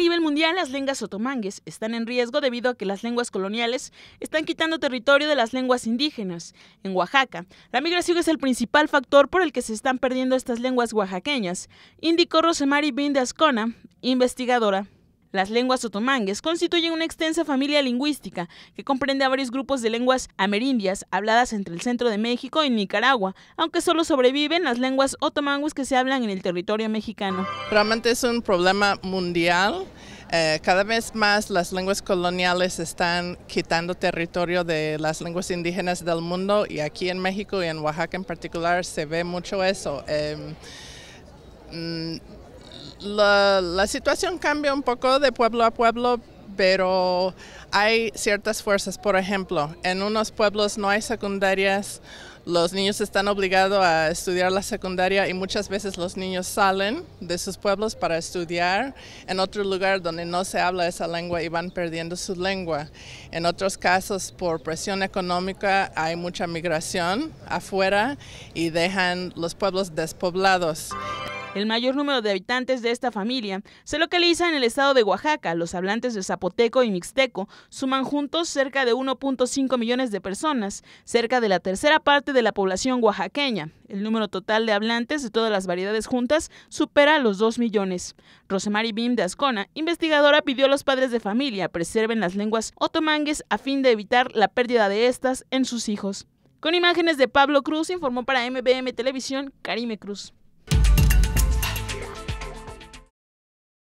nivel mundial, las lenguas otomangues están en riesgo debido a que las lenguas coloniales están quitando territorio de las lenguas indígenas. En Oaxaca, la migración es el principal factor por el que se están perdiendo estas lenguas oaxaqueñas, indicó Rosemary Bindascona, investigadora las lenguas otomangues constituyen una extensa familia lingüística que comprende a varios grupos de lenguas amerindias habladas entre el centro de México y Nicaragua, aunque solo sobreviven las lenguas otomangues que se hablan en el territorio mexicano. Realmente es un problema mundial. Eh, cada vez más las lenguas coloniales están quitando territorio de las lenguas indígenas del mundo y aquí en México y en Oaxaca en particular se ve mucho eso. Em, mm, la, situación cambia un poco de pueblo a pueblo, pero hay ciertas fuerzas. Por ejemplo, en unos pueblos no hay secundarias, los niños están obligados a estudiar la secundaria y muchas veces los niños salen de sus pueblos para estudiar en otro lugar donde no se habla esa lengua y van perdiendo su lengua. En otros casos, por presión económica, hay mucha migración afuera y dejan los pueblos despoblados. El mayor número de habitantes de esta familia se localiza en el estado de Oaxaca. Los hablantes de zapoteco y mixteco suman juntos cerca de 1.5 millones de personas, cerca de la tercera parte de la población oaxaqueña. El número total de hablantes de todas las variedades juntas supera los 2 millones. Rosemary Bim de Ascona, investigadora, pidió a los padres de familia preserven las lenguas otomangues a fin de evitar la pérdida de estas en sus hijos. Con imágenes de Pablo Cruz, informó para MBM Televisión Karime Cruz.